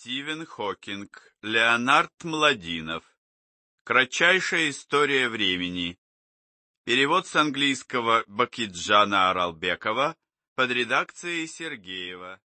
Стивен Хокинг, Леонард Младинов. Кратчайшая история времени. Перевод с английского Бакиджана Аралбекова под редакцией Сергеева.